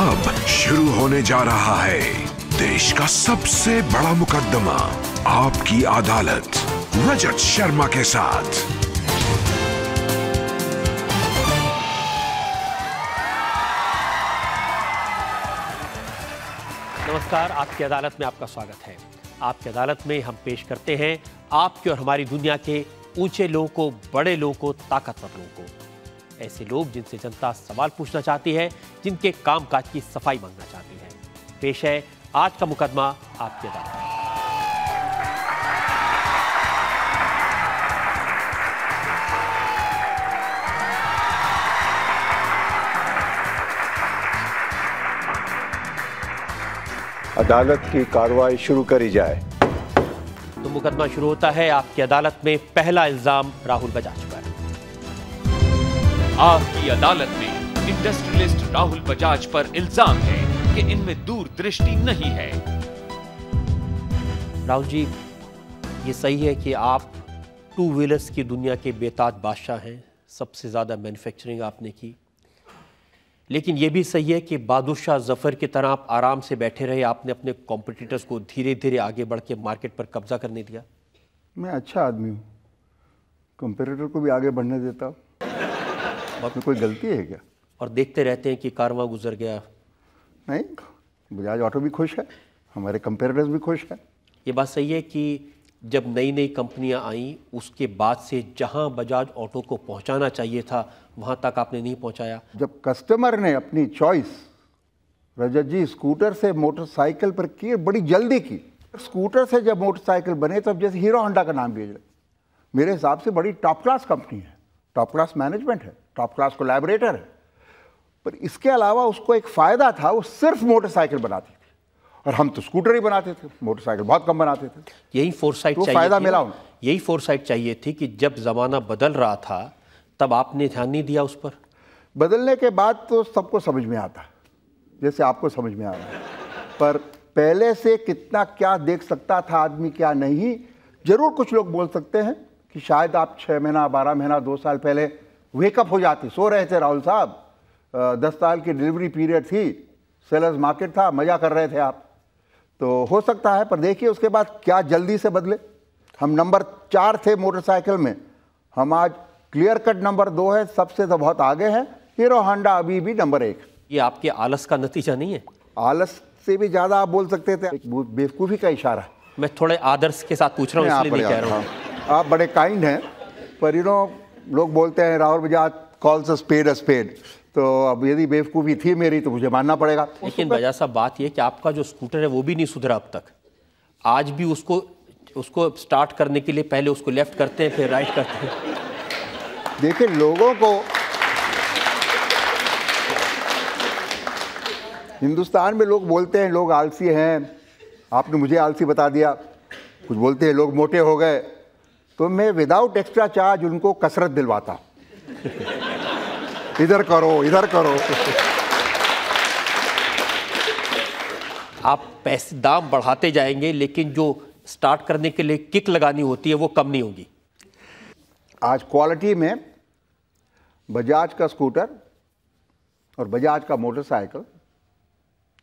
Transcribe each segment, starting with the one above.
अब शुरू होने जा रहा है देश का सबसे बड़ा मुकदमा आपकी अदालत रजत शर्मा के साथ नमस्कार आपकी अदालत में आपका स्वागत है आपकी अदालत में हम पेश करते हैं आपके और हमारी दुनिया के ऊंचे लोगों को बड़े लोगों को ताकतवर लोगों को ऐसे लोग जिनसे जनता सवाल पूछना चाहती है जिनके कामकाज की सफाई मांगना चाहती है पेश है आज का मुकदमा आपके दादा अदालत की कार्रवाई शुरू करी जाए तो मुकदमा शुरू होता है आपकी अदालत में पहला इल्जाम राहुल बजाज पर आग की अदालत में इंडस्ट्रियलिस्ट राहुल बजाज पर इल्जाम है कि इनमें दूर दृष्टि नहीं है राहुल जी ये सही है कि आप टू व्हीलर्स की दुनिया के बेताज बादशाह हैं सबसे ज़्यादा मैन्युफैक्चरिंग आपने की लेकिन यह भी सही है कि बादशाह जफ़र की तरह आप आराम से बैठे रहे आपने अपने कॉम्पिटिटर्स को धीरे धीरे आगे बढ़ के मार्केट पर कब्जा करने दिया मैं अच्छा आदमी हूँ कंपेटिटर को भी आगे बढ़ने देता हूँ बात में कोई गलती है क्या और देखते रहते हैं कि कारवा गुजर गया नहीं बजाज ऑटो भी खुश है हमारे कंपेरेटर्स भी खुश हैं ये बात सही है कि जब नई नई कंपनियां आईं उसके बाद से जहां बजाज ऑटो को पहुंचाना चाहिए था वहां तक आपने नहीं पहुंचाया जब कस्टमर ने अपनी चॉइस रजत जी स्कूटर से मोटरसाइकिल पर की बड़ी जल्दी की स्कूटर से जब मोटरसाइकिल बने तब जैसे हीरो होंडा का नाम रहे मेरे हिसाब से बड़ी टॉप क्लास कंपनी है टॉप क्लास मैनेजमेंट है टॉप क्लास कोलैबोरेटर है पर इसके अलावा उसको एक फ़ायदा था वो सिर्फ मोटरसाइकिल बनाती थी और हम तो स्कूटर ही बनाते थे मोटरसाइकिल बहुत कम बनाते थे यही साइड तो फ़ायदा मिला उन्हें यही साइड चाहिए थी कि जब ज़माना बदल रहा था तब आपने ध्यान नहीं दिया उस पर बदलने के बाद तो सबको समझ में आता जैसे आपको समझ में आ रहा है पर पहले से कितना क्या देख सकता था आदमी क्या नहीं ज़रूर कुछ लोग बोल सकते हैं कि शायद आप छः महीना बारह महीना दो साल पहले वेकअप हो जाती सो रहे थे राहुल साहब दस साल की डिलीवरी पीरियड थी सेलर्स मार्केट था मज़ा कर रहे थे आप तो हो सकता है पर देखिए उसके बाद क्या जल्दी से बदले हम नंबर चार थे मोटरसाइकिल में हम आज क्लियर कट नंबर दो है सबसे तो बहुत आगे हैं हीरो हांडा अभी भी नंबर एक ये आपके आलस का नतीजा नहीं है आलस से भी ज़्यादा आप बोल सकते थे बेवकूफ़ी का इशारा मैं थोड़े आदर्श के साथ पूछ रहा हूँ आप बड़े काइंड हैं पर यू नो लोग बोलते हैं Rahul Bajaj calls a spade a spade तो अब यदि बेवकूफ़ी थी मेरी तो मुझे मानना पड़ेगा लेकिन बजाज साहब बात यह कि आपका जो स्कूटर है वो भी नहीं सुधरा अब तक आज भी उसको उसको स्टार्ट करने के लिए पहले उसको लेफ्ट करते हैं फिर राइट करते हैं देखिए लोगों को हिंदुस्तान में लोग बोलते हैं लोग आलसी हैं आपने मुझे आलसी बता दिया कुछ बोलते हैं लोग मोटे हो गए तो मैं विदाउट एक्स्ट्रा चार्ज उनको कसरत दिलवाता इधर करो इधर करो आप पैसे दाम बढ़ाते जाएंगे लेकिन जो स्टार्ट करने के लिए किक लगानी होती है वो कम नहीं होगी आज क्वालिटी में बजाज का स्कूटर और बजाज का मोटरसाइकिल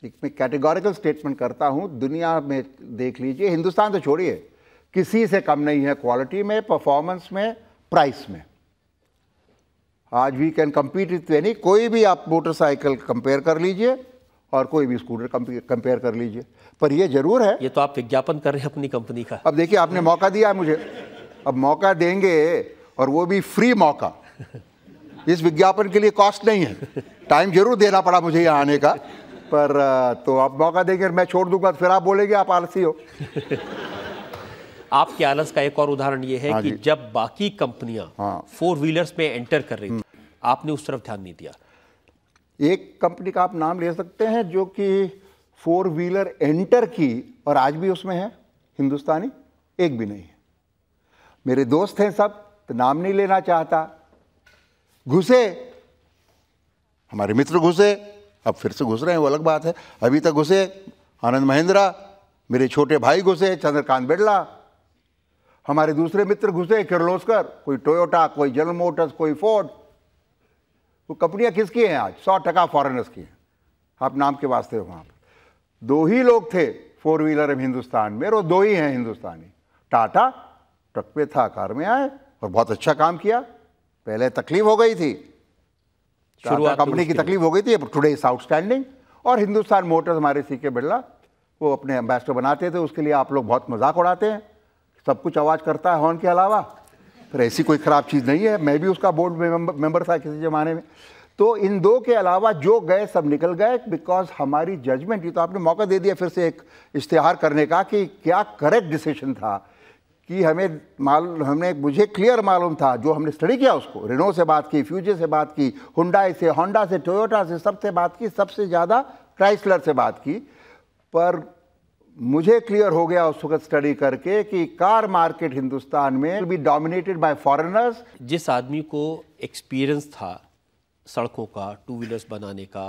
एक मैं कैटेगोरिकल स्टेटमेंट करता हूँ दुनिया में देख लीजिए हिंदुस्तान तो छोड़िए किसी से कम नहीं है क्वालिटी में परफॉर्मेंस में प्राइस में आज we can compete with any कोई भी आप मोटरसाइकिल कंपेयर कर लीजिए और कोई भी स्कूटर कंपेयर कर लीजिए पर यह जरूर है ये तो आप विज्ञापन कर रहे हैं अपनी कंपनी का अब देखिए आपने मौका दिया है मुझे अब मौका देंगे और वो भी फ्री मौका इस विज्ञापन के लिए कॉस्ट नहीं है टाइम जरूर देना पड़ा मुझे यहाँ आने का पर तो आप मौका देंगे मैं छोड़ दूंगा फिर आप बोलेंगे आप आलसी हो आपके आलस का एक और उदाहरण ये है हाँ कि जब बाकी कंपनियां हाँ। फोर व्हीलर्स में एंटर कर रही थी हम्म। आपने उस तरफ ध्यान नहीं दिया एक कंपनी का आप नाम ले सकते हैं जो कि फोर व्हीलर एंटर की और आज भी उसमें है हिंदुस्तानी एक भी नहीं है मेरे दोस्त हैं सब तो नाम नहीं लेना चाहता घुसे हमारे मित्र घुसे अब फिर से घुस रहे हैं वो अलग बात है अभी तक घुसे आनंद महिंद्रा मेरे छोटे भाई घुसे चंद्रकांत बिड़ला हमारे दूसरे मित्र घुसे किर्लोस्कर कोई टोयोटा कोई जनरल मोटर्स कोई फोर्ड तो कंपनियां किसकी हैं आज सौ टका फॉरनर्स की हैं आप नाम के वास्ते वहाँ पर दो ही लोग थे फोर व्हीलर अब हिंदुस्तान में और दो ही हैं हिंदुस्तानी टाटा ट्रक पे था कार में आए और बहुत अच्छा काम किया पहले तकलीफ हो गई थी कंपनी की तकलीफ हो गई थी टुडे इज आउटस्टैंडिंग और हिंदुस्तान मोटर्स हमारे सी के बिरला वो अपने एम्बेसडर बनाते थे उसके लिए आप लोग बहुत मजाक उड़ाते हैं सब कुछ आवाज़ करता है हॉर्न के अलावा फिर ऐसी कोई ख़राब चीज़ नहीं है मैं भी उसका बोर्ड मेंबर, था किसी ज़माने में तो इन दो के अलावा जो गए सब निकल गए बिकॉज हमारी जजमेंट ये तो आपने मौका दे दिया फिर से एक इश्तहार करने का कि क्या करेक्ट डिसीशन था कि हमें मालूम हमने मुझे क्लियर मालूम था जो हमने स्टडी किया उसको रेनो से बात की फ्यूजे से बात की हुंडाई से होंडा से टोयोटा से सबसे बात की सबसे ज़्यादा क्राइसलर से बात की पर मुझे क्लियर हो गया उस वक्त स्टडी करके कि कार मार्केट हिंदुस्तान में बी डोमिनेटेड बाय फॉरेनर्स जिस आदमी को एक्सपीरियंस था सड़कों का टू व्हीलर्स बनाने का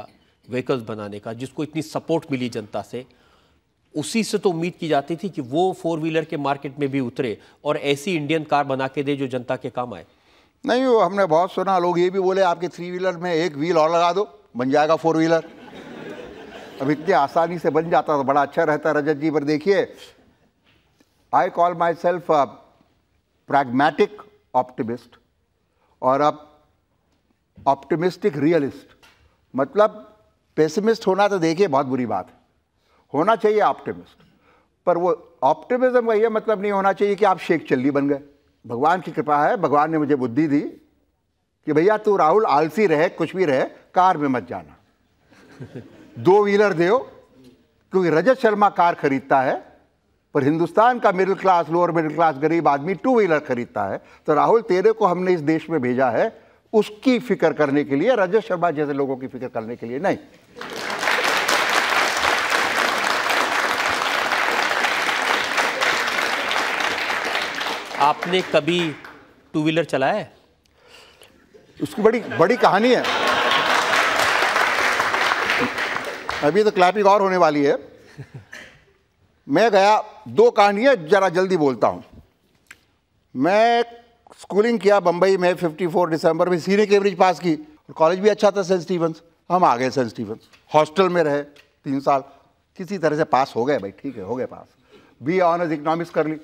व्हीकल्स बनाने का जिसको इतनी सपोर्ट मिली जनता से उसी से तो उम्मीद की जाती थी कि वो फोर व्हीलर के मार्केट में भी उतरे और ऐसी इंडियन कार बना के दे जो जनता के काम आए नहीं वो हमने बहुत सुना लोग ये भी बोले आपके थ्री व्हीलर में एक व्हील और लगा दो बन जाएगा फोर व्हीलर अब इतने आसानी से बन जाता तो बड़ा अच्छा रहता रजत जी पर देखिए I call myself pragmatic optimist और अब ऑप्टिमिस्टिक रियलिस्ट मतलब पेसिमिस्ट होना तो देखिए बहुत बुरी बात है होना चाहिए ऑप्टिमिस्ट पर वो ऑप्टिमिज्म का ये मतलब नहीं होना चाहिए कि आप शेख चिल्ली बन गए भगवान की कृपा है भगवान ने मुझे बुद्धि दी कि भैया तू राहुल आलसी रहे कुछ भी रहे कार में मत जाना दो व्हीलर दो क्योंकि रजत शर्मा कार खरीदता है पर हिंदुस्तान का middle class lower middle class गरीब आदमी टू व्हीलर खरीदता है तो राहुल तेरे को हमने इस देश में भेजा है उसकी फिक्र करने के लिए रजत शर्मा जैसे लोगों की फिक्र करने के लिए नहीं आपने कभी टू व्हीलर चलाया है उसकी बड़ी बड़ी कहानी है अभी तो क्लैपिंग और होने वाली है मैं गया दो कहानियाँ ज़रा जल्दी बोलता हूँ मैं स्कूलिंग किया बम्बई में 54 दिसंबर में सीनियर केवरेज पास की और कॉलेज भी अच्छा था सेंट स्टीफन्स हम आ गए सेंट स्टीफन्स हॉस्टल में रहे तीन साल किसी तरह से पास हो गए भाई ठीक है हो गए पास बी ऑनर्स इकनॉमिक्स कर ली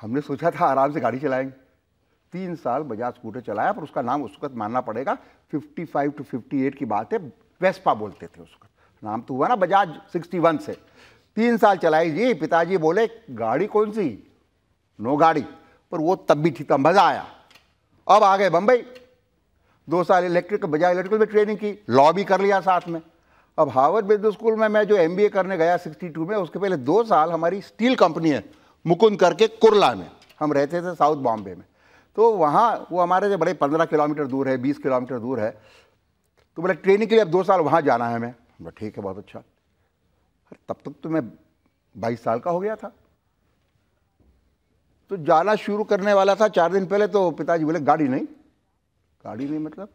हमने सोचा था आराम से गाड़ी चलाएंगे तीन साल बजाज स्कूटर चलाया पर उसका नाम उस वक्त मानना पड़ेगा 55 टू 58 की बात है वेस्पा बोलते थे उसका नाम तो हुआ ना बजाज 61 से तीन साल चलाई जी पिताजी बोले गाड़ी कौन सी नो गाड़ी पर वो तब भी ठीक था तो मज़ा आया अब आ गए बम्बई दो साल इलेक्ट्रिक बजाज इलेक्ट्रिकल में ट्रेनिंग की लॉ भी कर लिया साथ में अब हार्वर्ड बिजनेस स्कूल में मैं जो एम करने गया 62 में उसके पहले दो साल हमारी स्टील कंपनी है मुकुंद करके कुरला में हम रहते थे साउथ बॉम्बे में तो वहाँ वो हमारे से बड़े पंद्रह किलोमीटर दूर है बीस किलोमीटर दूर है तो बोला ट्रेनिंग के लिए अब दो साल वहाँ जाना है मैं बोला ठीक है बहुत अच्छा अरे तब तक तो मैं बाईस साल का हो गया था तो जाना शुरू करने वाला था चार दिन पहले तो पिताजी बोले गाड़ी नहीं गाड़ी नहीं मतलब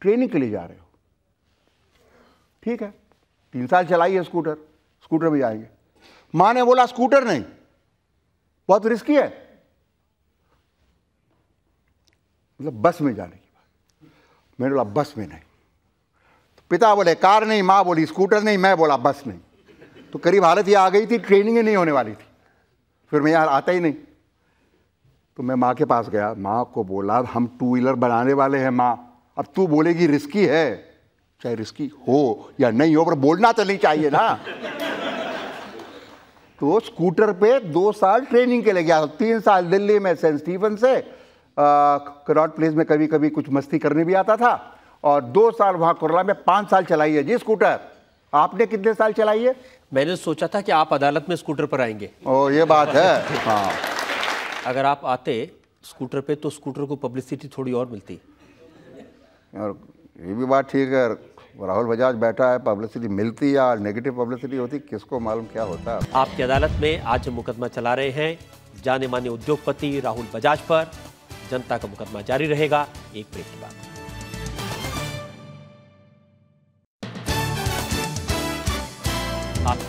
ट्रेनिंग के लिए जा रहे हो ठीक है तीन साल चलाइए स्कूटर स्कूटर भी जाएंगे माँ ने बोला स्कूटर नहीं बहुत रिस्की है मतलब बस में जाने की बात मैंने बोला बस में नहीं पिता बोले कार नहीं माँ बोली स्कूटर नहीं मैं बोला बस नहीं तो करीब हालत ये आ गई थी ट्रेनिंग ही नहीं होने वाली थी फिर मैं यहाँ आता ही नहीं तो मैं माँ के पास गया माँ को बोला हम टू व्हीलर बनाने वाले हैं माँ अब तू बोलेगी रिस्की है चाहे रिस्की हो या नहीं हो पर बोलना तो नहीं चाहिए ना तो स्कूटर पे दो साल ट्रेनिंग के लिए गया तीन साल दिल्ली में सेंट स्टीफन से करॉट प्लेस में कभी कभी कुछ मस्ती करने भी आता था और दो साल वहाँ कुरला में पाँच साल चलाई है जी स्कूटर आपने कितने साल चलाई है मैंने सोचा था कि आप अदालत में स्कूटर पर आएंगे ओ ये बात है हाँ अगर आप आते स्कूटर पे तो स्कूटर को पब्लिसिटी थोड़ी और मिलती और ये भी बात ठीक है राहुल बजाज बैठा है पब्लिसिटी मिलती या नेगेटिव पब्लिसिटी होती किसको मालूम क्या होता है आपकी अदालत में आज मुकदमा चला रहे हैं जाने माने उद्योगपति राहुल बजाज पर जनता का मुकदमा जारी रहेगा एक ब्रेक के बाद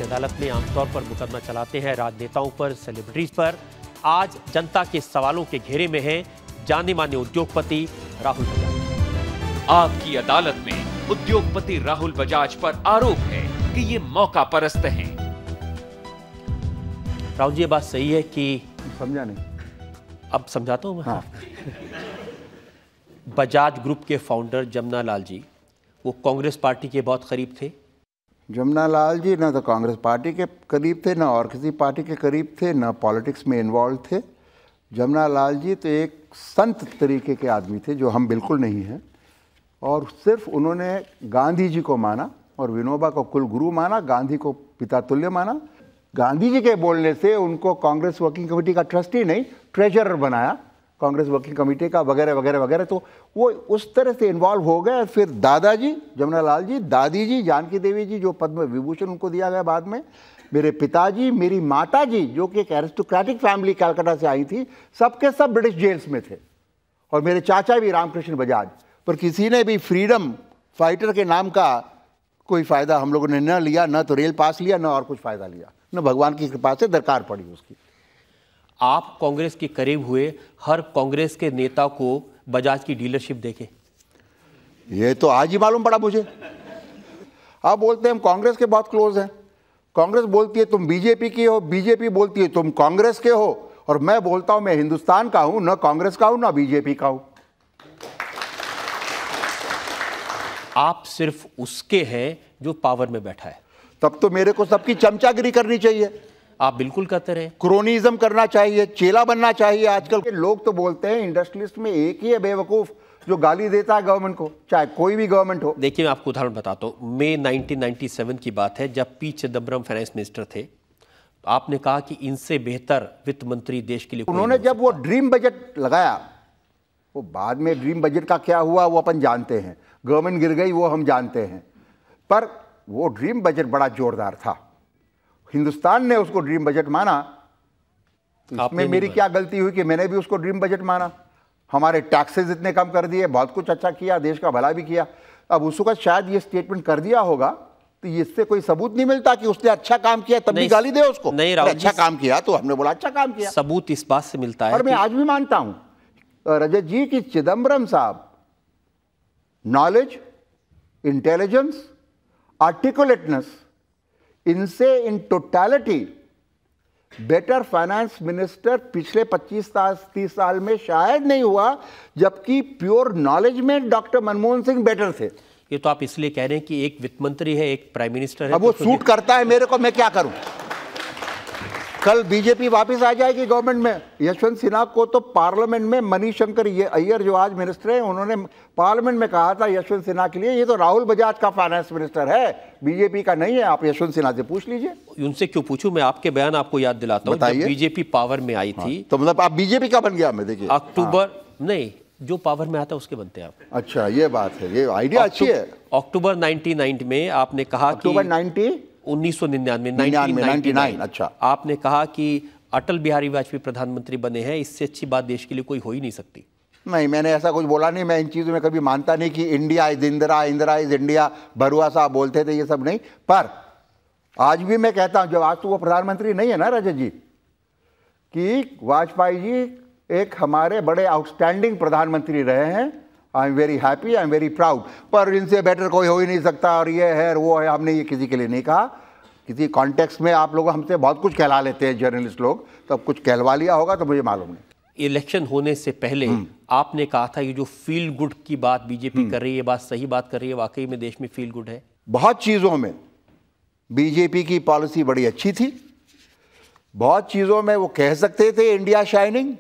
की अदालत में आमतौर पर मुकदमा चलाते हैं राजनेताओं पर सेलिब्रिटीज पर आज जनता के सवालों के घेरे में है जाने माने उद्योगपति राहुल बजाज आपकी अदालत में उद्योगपति राहुल बजाज पर आरोप है कि ये मौका परस्त हैं। राहुल जी बात सही है कि समझा नहीं अब समझाता हूँ हाँ। बजाज ग्रुप के फाउंडर जमुना लाल जी वो कांग्रेस पार्टी के बहुत करीब थे जमुना लाल जी ना तो कांग्रेस पार्टी के करीब थे ना और किसी पार्टी के करीब थे ना पॉलिटिक्स में इन्वॉल्व थे जमुना लाल जी तो एक संत तरीके के आदमी थे जो हम बिल्कुल नहीं हैं और सिर्फ उन्होंने गांधी जी को माना और विनोबा को कुल गुरु माना गांधी को पिता तुल्य माना गांधी जी के बोलने से उनको कांग्रेस वर्किंग कमेटी का ट्रस्टी नहीं ट्रेजरर बनाया कांग्रेस वर्किंग कमेटी का वगैरह वगैरह वगैरह तो वो उस तरह से इन्वॉल्व हो गए फिर दादाजी जमुना लाल जी दादी जी जानकी देवी जी जो पद्म विभूषण उनको दिया गया बाद में मेरे पिताजी मेरी माता जी जो कि एक एरिस्टोक्रेटिक फैमिली कलकत्ता से आई थी सबके सब ब्रिटिश जेल्स में थे और मेरे चाचा भी रामकृष्ण बजाज पर किसी ने भी फ्रीडम फाइटर के नाम का कोई फ़ायदा हम लोगों ने न लिया न तो रेल पास लिया न और कुछ फ़ायदा लिया न भगवान की कृपा से दरकार पड़ी उसकी आप कांग्रेस के करीब हुए हर कांग्रेस के नेता को बजाज की डीलरशिप देखे ये तो आज ही मालूम पड़ा मुझे आप बोलते हैं हम कांग्रेस के बहुत क्लोज हैं कांग्रेस बोलती है तुम बीजेपी के हो बीजेपी बोलती है तुम कांग्रेस के हो और मैं बोलता हूं मैं हिंदुस्तान का हूं ना कांग्रेस का हूं ना बीजेपी का हूं आप सिर्फ उसके हैं जो पावर में बैठा है तब तो मेरे को सबकी चमचागिरी करनी चाहिए आप बिल्कुल कहते रहे क्रोनिज्म करना चाहिए चेला बनना चाहिए आजकल के लोग तो बोलते हैं इंडस्ट्रियलिस्ट में एक ही है बेवकूफ़ जो गाली देता है गवर्नमेंट को चाहे कोई भी गवर्नमेंट हो देखिए मैं आपको उदाहरण बताता हूँ मे 1997 की बात है जब पी चिदम्बरम फाइनेंस मिनिस्टर थे तो आपने कहा कि इनसे बेहतर वित्त मंत्री देश के लिए उन्होंने जब वो ड्रीम बजट लगाया वो बाद में ड्रीम बजट का क्या हुआ वो अपन जानते हैं गवर्नमेंट गिर गई वो हम जानते हैं पर वो ड्रीम बजट बड़ा जोरदार था हिंदुस्तान ने उसको ड्रीम बजट माना इसमें मेरी क्या गलती हुई कि मैंने भी उसको ड्रीम बजट माना हमारे टैक्सेस इतने कम कर दिए बहुत कुछ अच्छा किया देश का भला भी किया अब उसका शायद ये स्टेटमेंट कर दिया होगा तो इससे कोई सबूत नहीं मिलता कि उसने अच्छा काम किया तब भी गाली दे उसको नहीं राहुल अच्छा काम किया तो हमने बोला अच्छा काम किया सबूत इस बात से मिलता है और मैं आज भी मानता हूं रजत जी की चिदम्बरम साहब नॉलेज इंटेलिजेंस आर्टिकुलेटनेस इनसे in totality better finance minister पिछले 25 साल 30 साल में शायद नहीं हुआ जबकि प्योर नॉलेज में डॉक्टर मनमोहन सिंह बेटर थे ये तो आप इसलिए कह रहे हैं कि एक वित्त मंत्री है एक प्राइम मिनिस्टर है अब तो वो सूट करता है मेरे को मैं क्या करूं कल बीजेपी वापस आ जाएगी गवर्नमेंट में यशवंत सिन्हा को तो पार्लियामेंट में मनीष शंकर अय्यर जो आज मिनिस्टर हैं उन्होंने पार्लियामेंट में कहा था यशवंत सिन्हा के लिए ये तो राहुल बजाज का फाइनेंस मिनिस्टर है बीजेपी का नहीं है आप यशवंत सिन्हा से पूछ लीजिए उनसे क्यों पूछूं मैं आपके बयान आपको याद दिलाता हूँ बीजेपी पावर में आई थी हाँ, तो मतलब आप बीजेपी का बन गया मैं देखिए अक्टूबर हाँ। नहीं जो पावर में आता है उसके बनते हैं आप अच्छा ये बात है ये आइडिया अच्छी है अक्टूबर 1990 में आपने कहा अक्टूबर 90 अच्छा आपने कहा कि अटल बिहारी वाजपेयी प्रधानमंत्री बने हैं इससे अच्छी बात देश के लिए कोई हो ही नहीं सकती नहीं मैंने ऐसा कुछ बोला नहीं मैं इन चीज़ों में कभी मानता नहीं कि India is Indira Indira is India Barooah साहब बोलते थे ये सब नहीं पर आज भी मैं कहता हूँ जब आज तो वो प्रधानमंत्री नहीं है ना रजत जी कि वाजपेयी जी एक हमारे बड़े आउटस्टैंडिंग प्रधानमंत्री रहे हैं I am very happy I am very proud पर इनसे बेटर कोई हो ही नहीं सकता और ये है वो है हमने ये किसी के लिए नहीं कहा किसी कॉन्टेक्स्ट में आप लोग हमसे बहुत कुछ कहला लेते हैं जर्नलिस्ट लोग तो अब कुछ कहलवा लिया होगा तो मुझे मालूम नहीं इलेक्शन होने से पहले हम्म। आपने कहा था ये जो फील गुड की बात बीजेपी हम्म। कर रही है बात सही बात कर रही है वाकई में देश में फील गुड है बहुत चीज़ों में बीजेपी की पॉलिसी बड़ी अच्छी थी बहुत चीज़ों में वो कह सकते थे इंडिया शाइनिंग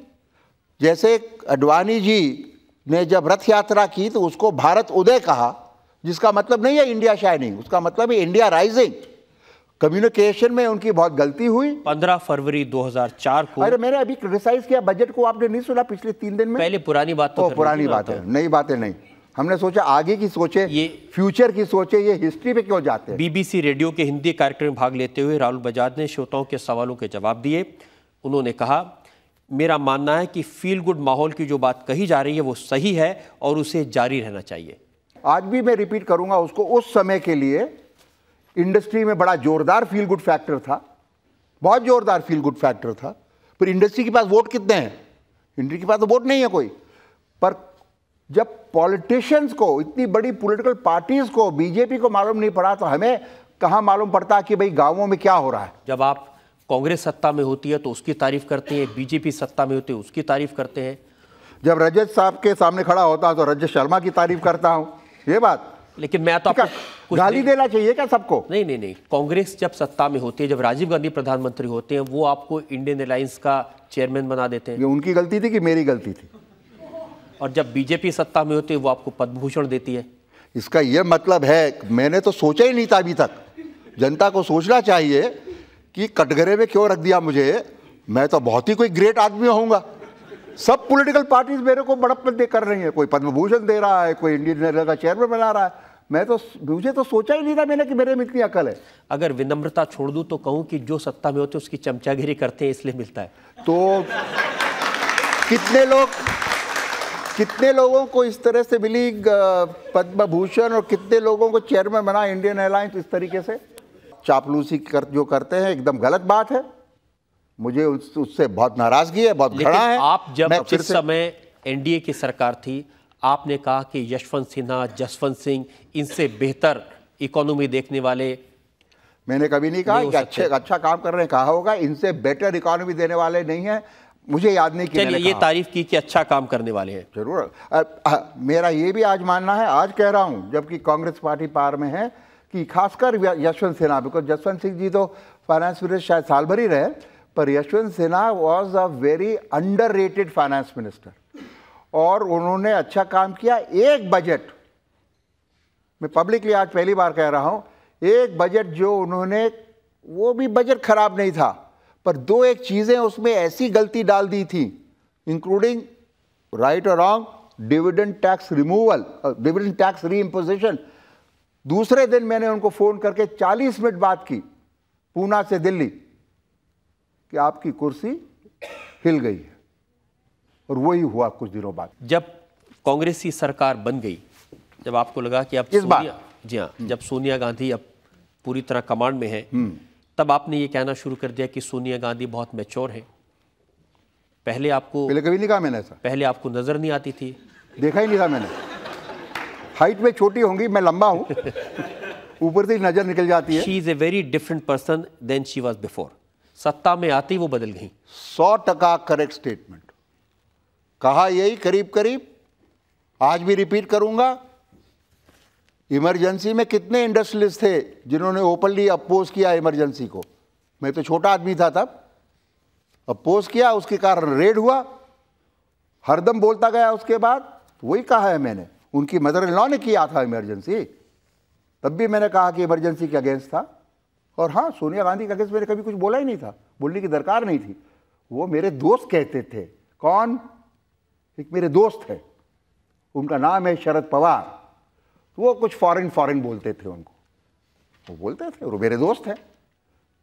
जैसे अडवाणी जी ने जब रथ यात्रा की तो उसको भारत उदय कहा जिसका मतलब नहीं है इंडिया शाइनिंग उसका मतलब है इंडिया राइजिंग कम्युनिकेशन में उनकी बहुत गलती हुई 15 फरवरी 2004 को अरे मैंने अभी क्रिटिसाइज किया बजट को आपने नहीं सुना पिछले तीन दिन में पहले पुरानी बात तो पुरानी बात है नई बातें नहीं हमने सोचा आगे की सोचे ये फ्यूचर की सोचे ये हिस्ट्री पे क्यों जाते हैं बीबीसी रेडियो के हिंदी कार्यक्रम में भाग लेते हुए राहुल बजाज ने श्रोताओं के सवालों के जवाब दिए उन्होंने कहा मेरा मानना है कि फील गुड माहौल की जो बात कही जा रही है वो सही है और उसे जारी रहना चाहिए आज भी मैं रिपीट करूंगा उसको उस समय के लिए इंडस्ट्री में बड़ा जोरदार फील गुड फैक्टर था बहुत जोरदार फील गुड फैक्टर था पर इंडस्ट्री के पास वोट कितने हैं इंडस्ट्री के पास तो वोट नहीं है कोई पर जब पॉलिटिशियंस को इतनी बड़ी पॉलिटिकल पार्टीज को बीजेपी को मालूम नहीं पड़ा तो हमें कहाँ मालूम पड़ता कि भाई गांवों में क्या हो रहा है जब आप कांग्रेस सत्ता में होती है तो उसकी तारीफ करते हैं बीजेपी सत्ता में होती है उसकी तारीफ करते हैं जब रजत साहब के सामने खड़ा होता है तो रजत शर्मा की तारीफ करता हूँ ये बात लेकिन मैं तो आपको गाली देना चाहिए क्या सबको नहीं नहीं नहीं कांग्रेस जब सत्ता में होती है जब राजीव गांधी प्रधानमंत्री होते हैं वो आपको इंडियन एयरलाइंस का चेयरमैन बना देते हैं ये उनकी गलती थी कि मेरी गलती थी और जब बीजेपी सत्ता में होती है वो आपको पद्मभूषण देती है इसका यह मतलब है मैंने तो सोचा ही नहीं था अभी तक जनता को सोचना चाहिए कि कटघरे में क्यों रख दिया मुझे मैं तो बहुत ही कोई ग्रेट आदमी होऊंगा सब पॉलिटिकल पार्टीज मेरे को बड़प्पन दे कर रही है कोई पद्म भूषण दे रहा है कोई इंडियन नेशनल का चेयरमैन बना रहा है मैं तो मुझे तो सोचा ही नहीं था मैंने कि मेरे में इतनी अकल है अगर विनम्रता छोड़ दूँ तो कहूँ कि जो सत्ता में होते उसकी चमचागिरी करते हैं इसलिए मिलता है तो कितने लोग कितने लोगों को इस तरह से मिली पद्म भूषण और कितने लोगों को चेयरमैन बना इंडियन एयरलाइंस इस तरीके से चापलूसी कर जो करते हैं एकदम गलत बात है मुझे उस, उससे बहुत नाराजगी है बहुत घड़ा है आप जब जिस समय एनडीए की सरकार थी आपने कहा कि यशवंत सिन्हा जसवंत सिंह इनसे बेहतर इकोनॉमी देखने वाले मैंने कभी नहीं कहा कि अच्छे अच्छा काम कर रहे हैं कहा होगा इनसे बेटर इकोनॉमी देने वाले नहीं है मुझे याद नहीं किया ये तारीफ की कि अच्छा काम करने वाले हैं जरूर मेरा ये भी आज मानना है आज कह रहा हूं जबकि कांग्रेस पार्टी पार में है कि खासकर यशवंत सिन्हा बिकॉज यशवंत सिंह जी तो फाइनेंस मिनिस्टर शायद साल भर ही रहे पर Yashwant Sinha was a very underrated finance minister और उन्होंने अच्छा काम किया एक बजट मैं पब्लिकली आज पहली बार कह रहा हूँ एक बजट जो उन्होंने वो भी बजट खराब नहीं था पर दो एक चीज़ें उसमें ऐसी गलती डाल दी थी इंक्लूडिंग राइट और wrong dividend tax removal dividend tax reimposition दूसरे दिन मैंने उनको फ़ोन करके 40 मिनट बात की पूना से दिल्ली कि आपकी कुर्सी हिल गई है और वही हुआ कुछ दिनों बाद जब कांग्रेसी सरकार बन गई जब आपको लगा कि अब इस बार जी हाँ हम्म। जब सोनिया गांधी अब पूरी तरह कमांड में है हम्म। तब आपने ये कहना शुरू कर दिया कि सोनिया गांधी बहुत मेच्योर है पहले आपको पहले कभी नहीं कहा मैंने ऐसा पहले आपको नजर नहीं आती थी देखा ही नहीं था मैंने हाइट में छोटी होंगी मैं लंबा हूँ ऊपर से नज़र निकल जाती है she is a very different person than she was before सत्ता में आती वो बदल गई सौ टका करेक्ट स्टेटमेंट कहा यही करीब करीब आज भी रिपीट करूंगा इमरजेंसी में कितने इंडस्ट्रियलिस्ट थे जिन्होंने ओपनली अपोज किया इमरजेंसी को मैं तो छोटा आदमी था तब अपोज किया उसके कारण रेड हुआ हरदम बोलता गया उसके बाद वही कहा है मैंने उनकी मदर इन लॉ ने किया था इमरजेंसी तब भी मैंने कहा कि इमरजेंसी के अगेंस्ट था और हाँ सोनिया गांधी के अगेंस्ट मैंने कभी कुछ बोला ही नहीं था बोलने की दरकार नहीं थी वो मेरे दोस्त कहते थे कौन एक मेरे दोस्त है उनका नाम है शरद पवार तो वो कुछ फॉरेन फॉरेन बोलते थे उनको वो बोलते थे वो मेरे दोस्त हैं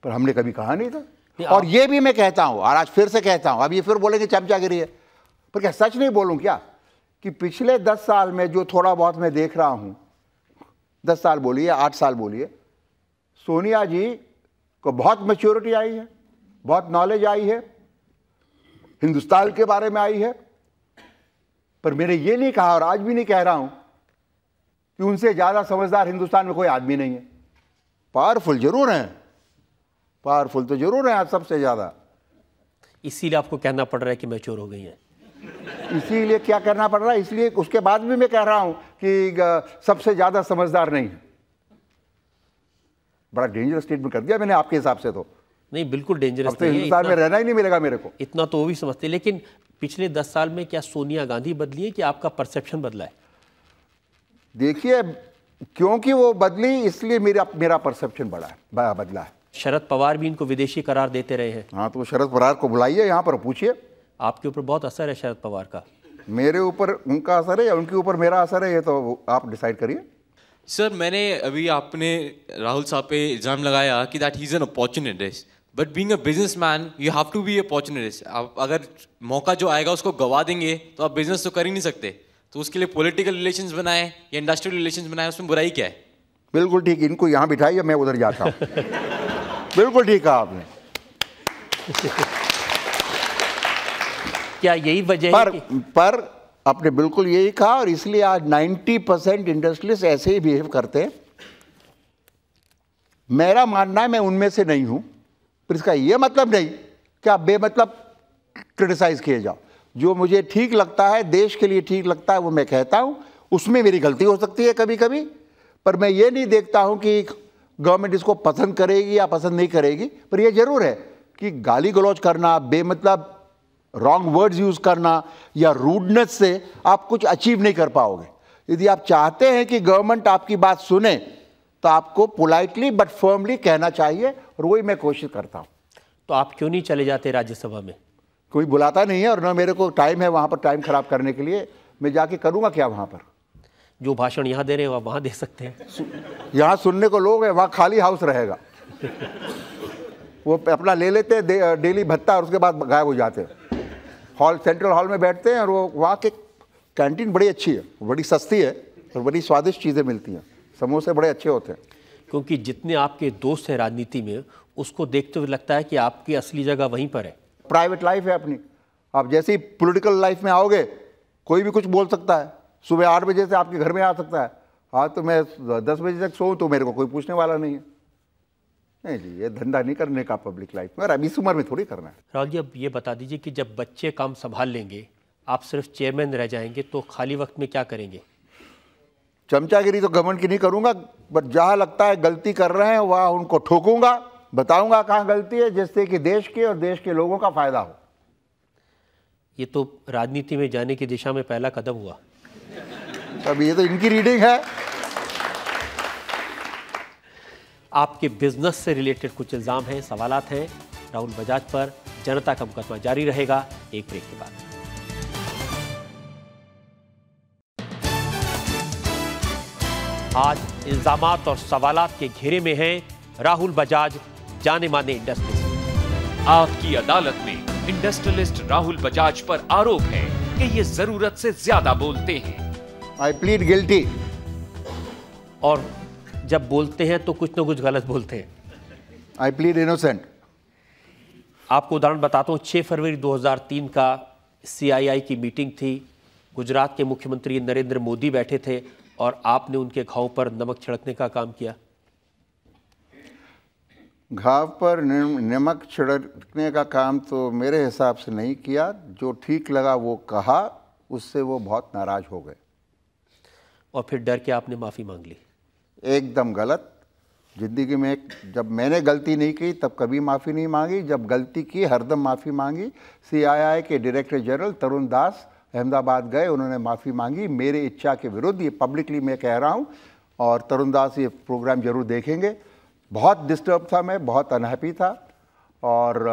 पर हमने कभी कहा नहीं था और ये भी मैं कहता हूँ और आज फिर से कहता हूँ अब ये फिर बोलेंगे गिरी है पर क्या सच नहीं बोलूँ क्या कि पिछले दस साल में जो थोड़ा बहुत मैं देख रहा हूँ दस साल बोलिए आठ साल बोलिए सोनिया जी को बहुत मेच्योरिटी आई है बहुत नॉलेज आई है हिंदुस्तान के बारे में आई है पर मैंने ये नहीं कहा और आज भी नहीं कह रहा हूं कि उनसे ज़्यादा समझदार हिंदुस्तान में कोई आदमी नहीं है पावरफुल जरूर हैं पावरफुल तो जरूर हैं आज सबसे ज़्यादा इसीलिए आपको कहना पड़ रहा है कि मैच्योर हो गई है इसीलिए क्या करना पड़ रहा है इसलिए उसके बाद भी मैं कह रहा हूं कि सबसे ज़्यादा समझदार नहीं है बड़ा डेंजरस स्टेटमेंट कर दिया मैंने आपके हिसाब से तो नहीं बिल्कुल डेंजरस तो हिंदुस्तान में रहना ही नहीं मिलेगा मेरे को इतना तो वो भी समझते लेकिन पिछले दस साल में क्या सोनिया गांधी बदली है कि आपका परसेप्शन बदला है देखिए क्योंकि वो बदली इसलिए मेरा मेरा परसेप्शन बड़ा है बदला है शरद पवार भी इनको विदेशी करार देते रहे हैं हाँ तो शरद पवार को बुलाइए यहाँ पर पूछिए आपके ऊपर बहुत असर है शरद पवार का मेरे ऊपर उनका असर है या उनके ऊपर मेरा असर है ये तो आप डिसाइड करिए सर मैंने अभी आपने राहुल साहब पे इल्ज़ाम लगाया कि that is an opportunities but being a businessman you have to be opportunities आप अगर मौका जो आएगा उसको गवा देंगे तो आप बिजनेस तो कर ही नहीं सकते तो उसके लिए पॉलिटिकल रिलेशंस बनाए या इंडस्ट्रियल रिलेशंस बनाए उसमें बुराई क्या है बिल्कुल ठीक इनको यहाँ बिठाइए मैं उधर जाता हूँ बिल्कुल ठीक है आपने क्या यही वजह पर, है पर आपने बिल्कुल यही कहा और इसलिए आज 90 परसेंट इंडस्ट्रियलिस्ट ऐसे ही बिहेव करते हैं मेरा मानना है मैं उनमें से नहीं हूं पर इसका यह मतलब नहीं कि आप बेमतलब क्रिटिसाइज किए जाओ जो मुझे ठीक लगता है देश के लिए ठीक लगता है वो मैं कहता हूं उसमें मेरी गलती हो सकती है कभी कभी पर मैं ये नहीं देखता हूं कि गवर्नमेंट इसको पसंद करेगी या पसंद नहीं करेगी पर यह जरूर है कि गाली गलौज करना बेमतलब रॉन्ग वर्ड्स यूज़ करना या रूडनेस से आप कुछ अचीव नहीं कर पाओगे यदि आप चाहते हैं कि गवर्नमेंट आपकी बात सुने तो आपको पोलाइटली बट फर्मली कहना चाहिए और वही मैं कोशिश करता हूँ तो आप क्यों नहीं चले जाते राज्यसभा में कोई बुलाता नहीं है और ना मेरे को टाइम है वहाँ पर टाइम ख़राब करने के लिए मैं जाके करूँगा क्या वहाँ पर जो भाषण यहाँ दे रहे हैं आप वहाँ दे सकते हैं यहाँ सुनने को लोग हैं वहाँ खाली हाउस रहेगा वो अपना ले लेते हैं डेली भत्ता और उसके बाद गायब हो जाते हैं हॉल सेंट्रल हॉल में बैठते हैं और वो वहाँ के कैंटीन बड़ी अच्छी है बड़ी सस्ती है और बड़ी स्वादिष्ट चीज़ें मिलती हैं समोसे बड़े अच्छे होते हैं क्योंकि जितने आपके दोस्त हैं राजनीति में उसको देखते हुए लगता है कि आपकी असली जगह वहीं पर है प्राइवेट लाइफ है अपनी आप जैसे ही पोलिटिकल लाइफ में आओगे कोई भी कुछ बोल सकता है सुबह आठ बजे से आपके घर में आ सकता है हाँ तो मैं दस बजे तक सो तो मेरे को कोई पूछने वाला नहीं है नहीं जी ये धंधा नहीं करने का पब्लिक लाइफ में और अभी इस उम्र में थोड़ी करना है राहुल जी अब ये बता दीजिए कि जब बच्चे काम संभाल लेंगे आप सिर्फ चेयरमैन रह जाएंगे तो खाली वक्त में क्या करेंगे चमचागिरी तो गवर्नमेंट की नहीं करूंगा बट जहाँ लगता है गलती कर रहे हैं वहाँ उनको ठोकूंगा बताऊंगा कहाँ गलती है जिससे कि देश के और देश के लोगों का फायदा हो ये तो राजनीति में जाने की दिशा में पहला कदम हुआ अब ये तो इनकी रीडिंग है आपके बिजनेस से रिलेटेड कुछ इल्ज़ाम हैं सवाल हैं राहुल बजाज पर जनता का मुकदमा जारी रहेगा एक ब्रेक के बाद आज इल्ज़ाम और सवाल के घेरे में हैं राहुल बजाज जाने माने इंडस्ट्रियल आपकी अदालत में इंडस्ट्रियलिस्ट राहुल बजाज पर आरोप है कि ये जरूरत से ज्यादा बोलते हैं आई प्लीड गिल्टी और जब बोलते हैं तो कुछ ना कुछ गलत बोलते हैं आई प्लीड इनोसेंट आपको उदाहरण बताता हूँ छः फरवरी 2003 का सीआईआई की मीटिंग थी गुजरात के मुख्यमंत्री नरेंद्र मोदी बैठे थे और आपने उनके घाव पर नमक छिड़कने का काम किया घाव पर नमक छिड़कने का काम तो मेरे हिसाब से नहीं किया जो ठीक लगा वो कहा उससे वो बहुत नाराज हो गए और फिर डर के आपने माफ़ी मांग ली एकदम गलत ज़िंदगी में एक जब मैंने गलती नहीं की तब कभी माफ़ी नहीं मांगी जब गलती की हरदम माफ़ी मांगी सीआईआई के डायरेक्टर जनरल तरुण दास अहमदाबाद गए उन्होंने माफ़ी मांगी मेरे इच्छा के विरुद्ध ये पब्लिकली मैं कह रहा हूँ और तरुण दास ये प्रोग्राम ज़रूर देखेंगे बहुत डिस्टर्ब था मैं बहुत अनहैप्पी था और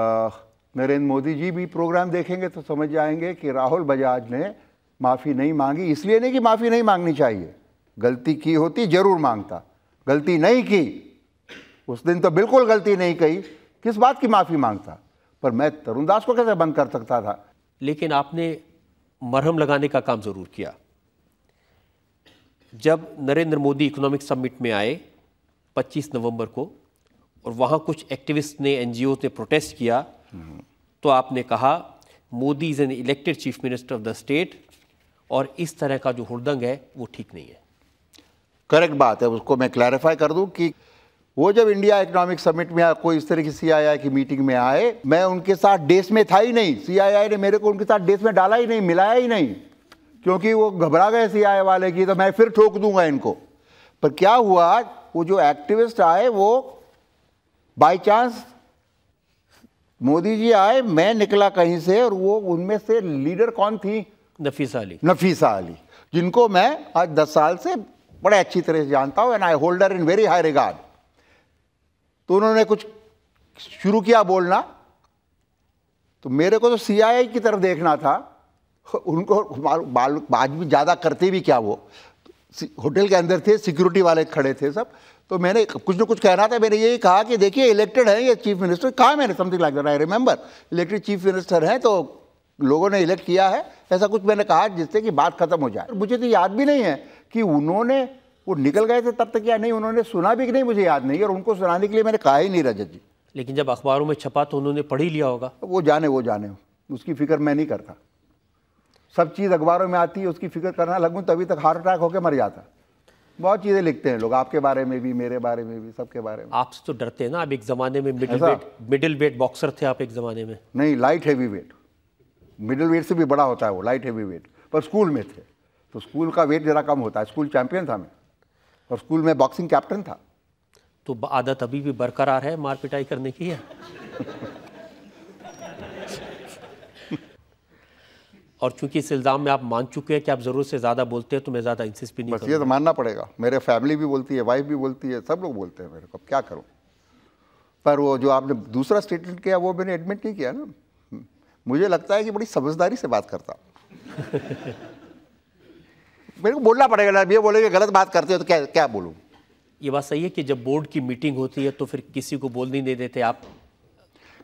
नरेंद्र मोदी जी भी प्रोग्राम देखेंगे तो समझ जाएंगे कि राहुल बजाज ने माफ़ी नहीं मांगी इसलिए नहीं कि माफ़ी नहीं मांगनी चाहिए गलती की होती जरूर मांगता गलती नहीं की उस दिन तो बिल्कुल गलती नहीं कही किस बात की माफ़ी मांगता पर मैं तरुण दास को कैसे बंद कर सकता था लेकिन आपने मरहम लगाने का काम ज़रूर किया जब नरेंद्र मोदी इकोनॉमिक समिट में आए 25 नवंबर को और वहाँ कुछ एक्टिविस्ट ने एन ने प्रोटेस्ट किया तो आपने कहा Modi is an elected chief minister of the state और इस तरह का जो हुड़दंग है वो ठीक नहीं है करेक्ट बात है उसको मैं क्लैरिफाई कर दूं कि वो जब इंडिया इकोनॉमिक समिट में कोई इस तरह की सीआईआई की मीटिंग में आए मैं उनके साथ डेस में था ही नहीं सीआईआई ने मेरे को उनके साथ डेस में डाला ही नहीं मिलाया ही नहीं क्योंकि वो घबरा गए सीआईआई वाले की तो मैं फिर ठोक दूंगा इनको पर क्या हुआ वो जो एक्टिविस्ट आए वो बाई चांस मोदी जी आए मैं निकला कहीं से और वो उनमें से लीडर कौन थी नफीसा अली नफीसा अली जिनको मैं आज दस साल से बड़े अच्छी तरह से जानता हूँ and I hold her in very high regard तो उन्होंने कुछ शुरू किया बोलना तो मेरे को तो सीआईआई की तरफ देखना था उनको बाज भी ज़्यादा करते भी क्या वो होटल के अंदर थे सिक्योरिटी वाले खड़े थे सब तो मैंने कुछ ना कुछ कहना था मैंने यही कहा कि देखिए इलेक्टेड है ये चीफ मिनिस्टर कहा मैंने something like that I remember elected chief minister हैं तो लोगों ने इलेक्ट किया है ऐसा कुछ मैंने कहा जिससे कि बात खत्म हो जाए मुझे तो याद भी नहीं है कि उन्होंने वो निकल गए थे तब तक या नहीं उन्होंने सुना भी कि नहीं मुझे याद नहीं और उनको सुनाने के लिए मैंने कहा ही नहीं रजत जी लेकिन जब अखबारों में छपा तो उन्होंने पढ़ ही लिया होगा वो जाने वो जाने उसकी फिक्र मैं नहीं करता सब चीज़ अखबारों में आती है उसकी फिक्र करना लगूँ तभी तक हार्ट अटैक होकर मर जाता बहुत चीज़ें लिखते हैं लोग आपके बारे में भी मेरे बारे में भी सबके बारे में आपसे तो डरते हैं ना आप एक ज़माने में middleweight middleweight boxer थे आप एक ज़माने में नहीं light heavyweight middleweight से भी बड़ा होता है वो लाइट हैवी वेट पर स्कूल में थे तो स्कूल का वेट ज़रा कम होता है स्कूल चैम्पियन था मैं और स्कूल में बॉक्सिंग कैप्टन था तो आदत अभी भी बरकरार है मार पिटाई करने की है और चूंकि इस इल्ज़ाम में आप मान चुके हैं कि आप ज़रूर से ज़्यादा बोलते हैं तो मैं ज़्यादा इंसिस भी नहीं बस ये तो मानना पड़ेगा मेरे फैमिली भी बोलती है वाइफ भी बोलती है सब लोग बोलते हैं मेरे को अब क्या करूँ पर वो जो आपने दूसरा स्टेटमेंट किया वो मैंने एडमिट नहीं किया ना मुझे लगता है कि बड़ी समझदारी से बात करता मेरे को बोलना पड़ेगा ये बोलेंगे गलत बात करते हो तो क्या क्या बोलूँ ये बात सही है कि जब बोर्ड की मीटिंग होती है तो फिर किसी को बोल नहीं दे देते आप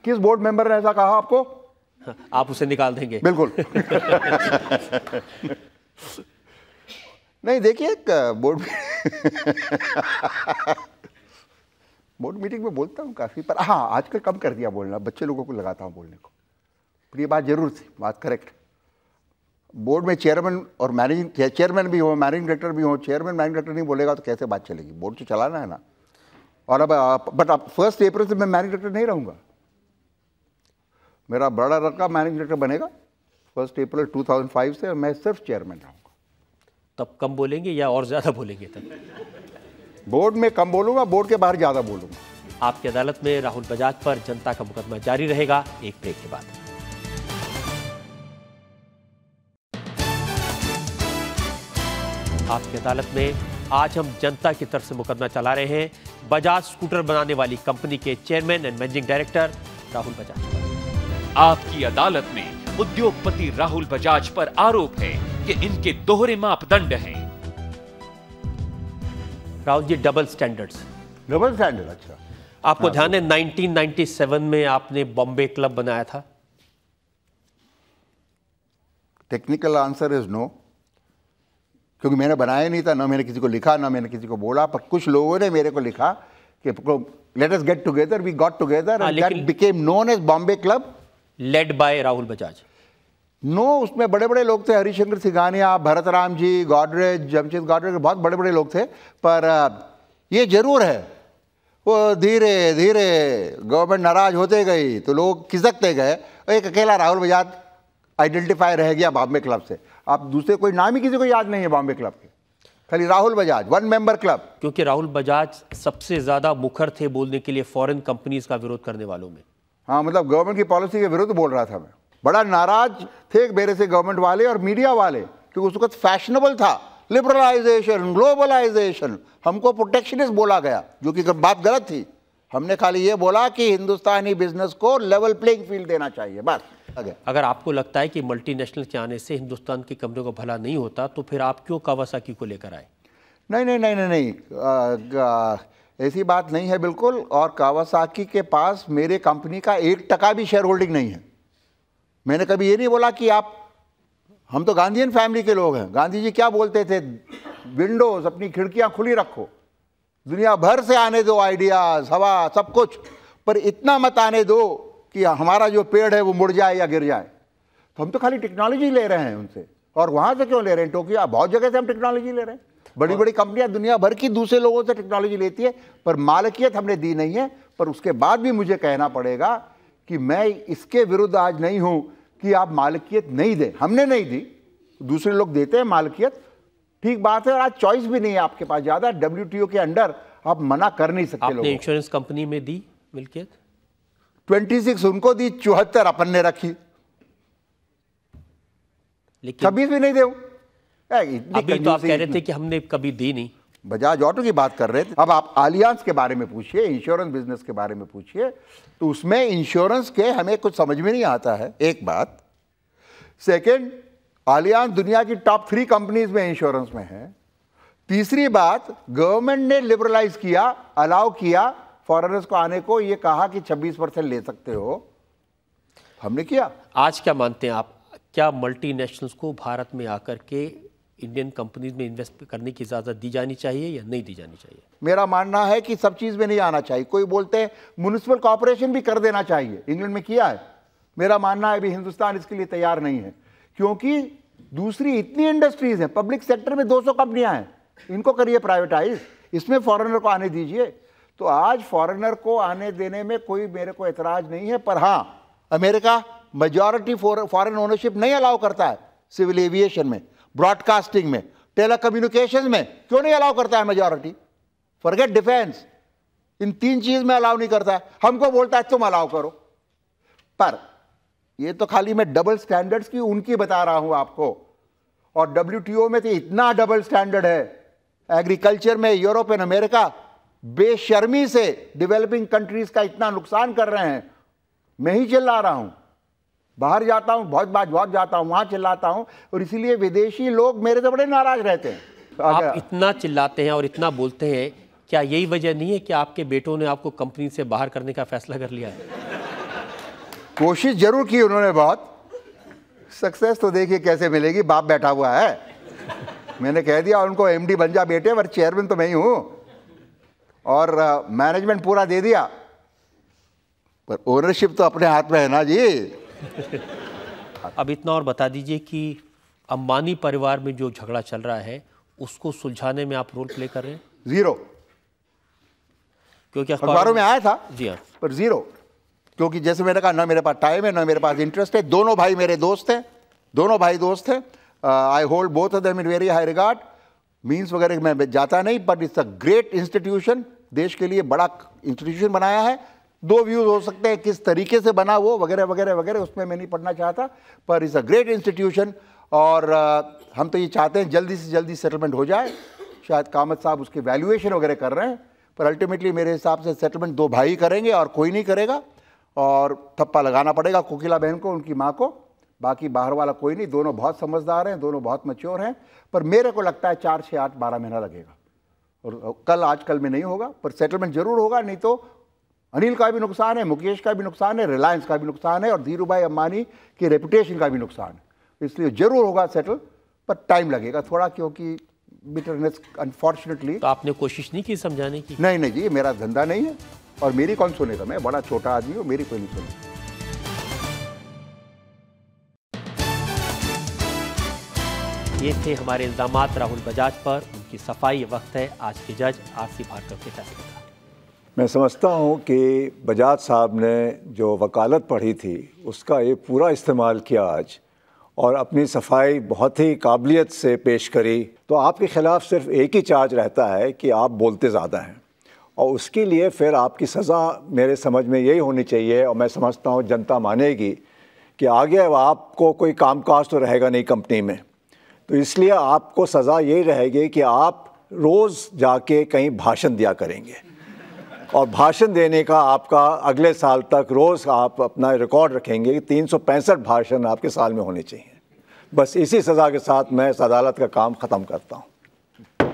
किस बोर्ड मेंबर ने ऐसा कहा आपको आप उसे निकाल देंगे बिल्कुल नहीं देखिए बोर्ड बोर्ड मीटिंग में बोलता हूँ काफ़ी पर हाँ आजकल कम कर दिया बोलना बच्चे लोगों को लगाता हूँ बोलने को पर ये बात जरूर थी बात करेक्ट बोर्ड में चेयरमैन और मैनेजिंग चेयरमैन भी हो मैनेजिंग डायरेक्टर भी हो चेयरमैन मैनेजिंग डायरेक्टर नहीं बोलेगा तो कैसे बात चलेगी बोर्ड तो चलाना है ना और अब बट अब फर्स्ट अप्रैल से मैं मैनेजिंग डायरेक्टर नहीं रहूँगा मेरा बड़ा लड़का मैनेजिंग डायरेक्टर बनेगा फर्स्ट अप्रैल 2005 से मैं सिर्फ चेयरमैन रहूँगा तब कम बोलेंगे या और ज़्यादा बोलेंगे तब बोर्ड में कम बोलूँगा बोर्ड के बाहर ज़्यादा बोलूँगा आपकी अदालत में राहुल बजाज पर जनता का मुकदमा जारी रहेगा एक ब्रेक के बाद आपकी अदालत में आज हम जनता की तरफ से मुकदमा चला रहे हैं बजाज स्कूटर बनाने वाली कंपनी के chairman and managing director Rahul Bajaj आपकी अदालत में उद्योगपति राहुल बजाज पर आरोप है कि इनके दोहरे मापदंड हैं Rahul ji double standards double standard अच्छा आपको हाँ, ध्यान तो है 1997 में आपने बॉम्बे क्लब बनाया था टेक्निकल आंसर इज नो क्योंकि मैंने बनाया नहीं था ना मैंने किसी को लिखा ना मैंने किसी को बोला पर कुछ लोगों ने मेरे को लिखा कि let us get together we got together that became known as Bombay club led by Rahul Bajaj no no, उसमें बड़े बड़े लोग थे हरिशंकर सिंघानिया भरत राम जी गॉडरेज जमशेद गॉडरेज बहुत बड़े बड़े लोग थे पर ये जरूर है वो धीरे धीरे गवर्नमेंट नाराज होते गई तो लोग खिसकते गए एक अकेला राहुल बजाज आइडेंटिफाई रह गया बॉम्बे क्लब से आप दूसरे कोई नाम ही किसी को याद नहीं है बॉम्बे क्लब के खाली Rahul Bajaj one member club क्योंकि राहुल बजाज सबसे ज़्यादा मुखर थे बोलने के लिए फॉरेन कंपनीज का विरोध करने वालों में हाँ मतलब गवर्नमेंट की पॉलिसी के विरुद्ध बोल रहा था मैं बड़ा नाराज थे मेरे से गवर्नमेंट वाले और मीडिया वाले क्योंकि उस वक्त फैशनेबल था लिबरलाइजेशन ग्लोबलाइजेशन हमको प्रोटेक्शनिस्ट बोला गया जो कि बात गलत थी हमने खाली ये बोला कि हिंदुस्तानी बिजनेस को लेवल प्लेइंग फील्ड देना चाहिए बस अगर आपको लगता है कि मल्टीनेशनल के आने से हिंदुस्तान की कंपनियों को भला नहीं होता तो फिर आप क्यों कावासाकी को लेकर आए नहीं नहीं नहीं नहीं नहीं ऐसी बात नहीं है बिल्कुल और कावासाकी के पास मेरे कंपनी का एक टका भी शेयर होल्डिंग नहीं है मैंने कभी ये नहीं बोला कि आप हम तो गांधीन फैमिली के लोग हैं गांधी जी क्या बोलते थे विंडोज अपनी खिड़कियां खुली रखो दुनिया भर से आने दो आइडियाज हवा सब कुछ पर इतना मत आने दो कि हमारा जो पेड़ है वो मुड़ जाए या गिर जाए तो हम तो खाली टेक्नोलॉजी ले रहे हैं उनसे और वहाँ से क्यों ले रहे हैं टोक्यो बहुत जगह से हम टेक्नोलॉजी ले रहे हैं बड़ी बड़ी कंपनियां दुनिया भर की दूसरे लोगों से टेक्नोलॉजी लेती है पर मालकियत हमने दी नहीं है पर उसके बाद भी मुझे कहना पड़ेगा कि मैं इसके विरुद्ध आज नहीं हूँ कि आप मालकियत नहीं दें हमने नहीं दी दूसरे लोग देते हैं मालकियत ठीक बात है और आज चॉइस भी नहीं है आपके पास ज़्यादा डब्ल्यू के अंडर आप मना कर नहीं सकते इंश्योरेंस कंपनी में दी मिल्कियत ट्वेंटी सिक्स उनको दी चौहत्तर अपन ने रखी छब्बीस भी नहीं दे अभी तो आप कह रहे थे कि हमने कभी दी नहीं बजाज ऑटो की बात कर रहे थे अब आप आलियांस के बारे में पूछिए इंश्योरेंस बिजनेस के बारे में पूछिए तो उसमें इंश्योरेंस के हमें कुछ समझ में नहीं आता है एक बात सेकंड आलियांस दुनिया की टॉप थ्री कंपनीज में इंश्योरेंस में है तीसरी बात गवर्नमेंट ने लिबरलाइज किया अलाउ किया फॉरनर्स को आने को ये कहा कि 26 परसेंट ले सकते हो हमने किया आज क्या मानते हैं आप क्या मल्टीनेशनल्स को भारत में आकर के इंडियन कंपनीज में इन्वेस्ट करने की इजाज़त दी जानी चाहिए या नहीं दी जानी चाहिए मेरा मानना है कि सब चीज़ में नहीं आना चाहिए कोई बोलते हैं म्यूनसिपल कॉपरेशन भी कर देना चाहिए इंग्लैंड में किया है मेरा मानना है अभी हिंदुस्तान इसके लिए तैयार नहीं है क्योंकि दूसरी इतनी इंडस्ट्रीज़ हैं पब्लिक सेक्टर में 200 कंपनियां हैं इनको करिए प्राइवेटाइज इसमें फॉरेनर को आने दीजिए तो आज फॉरेनर को आने देने में कोई मेरे को एतराज़ नहीं है पर हाँ अमेरिका मेजॉरिटी फॉरेन ओनरशिप नहीं अलाउ करता है सिविल एविएशन में ब्रॉडकास्टिंग में टेलीकम्युनिकेशन में क्यों नहीं अलाउ करता है मेजॉरिटी फॉरगेट डिफेंस इन तीन चीज़ में अलाउ नहीं करता है हमको बोलता है तुम अलाउ करो पर ये तो खाली मैं डबल स्टैंडर्ड्स की उनकी बता रहा हूं आपको और डब्ल्यू में तो इतना डबल स्टैंडर्ड है एग्रीकल्चर में यूरोप एंड अमेरिका बेशर्मी से डेवलपिंग कंट्रीज का इतना नुकसान कर रहे हैं मैं ही चिल्ला रहा हूं बाहर जाता हूं बहुत बार बहुत जाता हूं वहां चिल्लाता हूं और इसीलिए विदेशी लोग मेरे से बड़े नाराज रहते हैं आप इतना चिल्लाते हैं और इतना बोलते हैं क्या यही वजह नहीं है कि आपके बेटों ने आपको कंपनी से बाहर करने का फैसला कर लिया है कोशिश जरूर की उन्होंने बहुत सक्सेस तो देखिए कैसे मिलेगी बाप बैठा हुआ है मैंने कह दिया उनको एमडी बन जा बेटे पर चेयरमैन तो मैं ही हूं और मैनेजमेंट पूरा दे दिया पर ओनरशिप तो अपने हाथ में है ना जी अब इतना और बता दीजिए कि अंबानी परिवार में जो झगड़ा चल रहा है उसको सुलझाने में आप रोल प्ले कर रहे हैं जीरो क्योंकि अखबारों में आया था जी हाँ पर जीरो क्योंकि जैसे मैंने कहा ना मेरे पास टाइम है ना मेरे पास इंटरेस्ट है दोनों भाई मेरे दोस्त हैं दोनों भाई दोस्त हैं I hold both of them in very high regard means वगैरह मैं जाता नहीं but it's a great institution देश के लिए बड़ा इंस्टीट्यूशन बनाया है दो व्यूज हो सकते हैं किस तरीके से बना वो वगैरह वगैरह वगैरह उसमें मैं नहीं पढ़ना चाहता पर इज़ अ ग्रेट इंस्टीट्यूशन और आ, uh, हम तो ये चाहते हैं जल्दी से जल्दी सेटलमेंट हो जाए शायद कामत साहब उसके वैल्यूएशन वगैरह कर रहे हैं पर अल्टीमेटली मेरे हिसाब से सेटलमेंट दो भाई करेंगे और कोई नहीं करेगा और थप्पा लगाना पड़ेगा कोकिला बहन को उनकी माँ को बाकी बाहर वाला कोई नहीं दोनों बहुत समझदार हैं दोनों बहुत मच्योर हैं पर मेरे को लगता है चार छः आठ बारह महीना लगेगा और कल आज कल में नहीं होगा पर सेटलमेंट जरूर होगा नहीं तो अनिल का भी नुकसान है मुकेश का भी नुकसान है रिलायंस का भी नुकसान है और धीरू भाई अंबानी की रेपुटेशन का भी नुकसान है इसलिए जरूर होगा सेटल पर टाइम लगेगा थोड़ा क्योंकि बिटरनेस अनफॉर्चुनेटली तो आपने कोशिश नहीं की समझाने की नहीं नहीं जी मेरा धंधा नहीं है और मेरी कौन सुनेगा मैं बड़ा छोटा आदमी हूँ मेरी कोई नहीं सुनेगा ये थे हमारे इल्जाम राहुल बजाज पर उनकी सफाई वक्त है आज के जज आर सी भार्गव के फैसले का मैं समझता हूँ कि बजाज साहब ने जो वकालत पढ़ी थी उसका ये पूरा इस्तेमाल किया आज और अपनी सफाई बहुत ही काबिलियत से पेश करी तो आपके ख़िलाफ़ सिर्फ एक ही चार्ज रहता है कि आप बोलते ज़्यादा हैं और उसके लिए फिर आपकी सज़ा मेरे समझ में यही होनी चाहिए और मैं समझता हूँ जनता मानेगी कि आगे अब आपको कोई कामकाज तो रहेगा नहीं कंपनी में तो इसलिए आपको सज़ा यही रहेगी कि आप रोज़ जाके कहीं भाषण दिया करेंगे और भाषण देने का आपका अगले साल तक रोज़ आप अपना रिकॉर्ड रखेंगे कि तीन भाषण आपके साल में होने चाहिए बस इसी सज़ा के साथ मैं इस अदालत का काम ख़त्म करता हूँ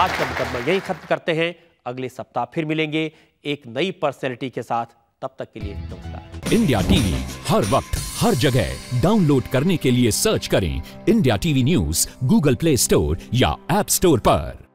आज का मुकदमा यही खत्म करते हैं अगले सप्ताह फिर मिलेंगे एक नई पर्सनैलिटी के साथ तब तक के लिए नमस्कार इंडिया टीवी हर वक्त हर जगह डाउनलोड करने के लिए सर्च करें India TV news Google Play Store या एप स्टोर पर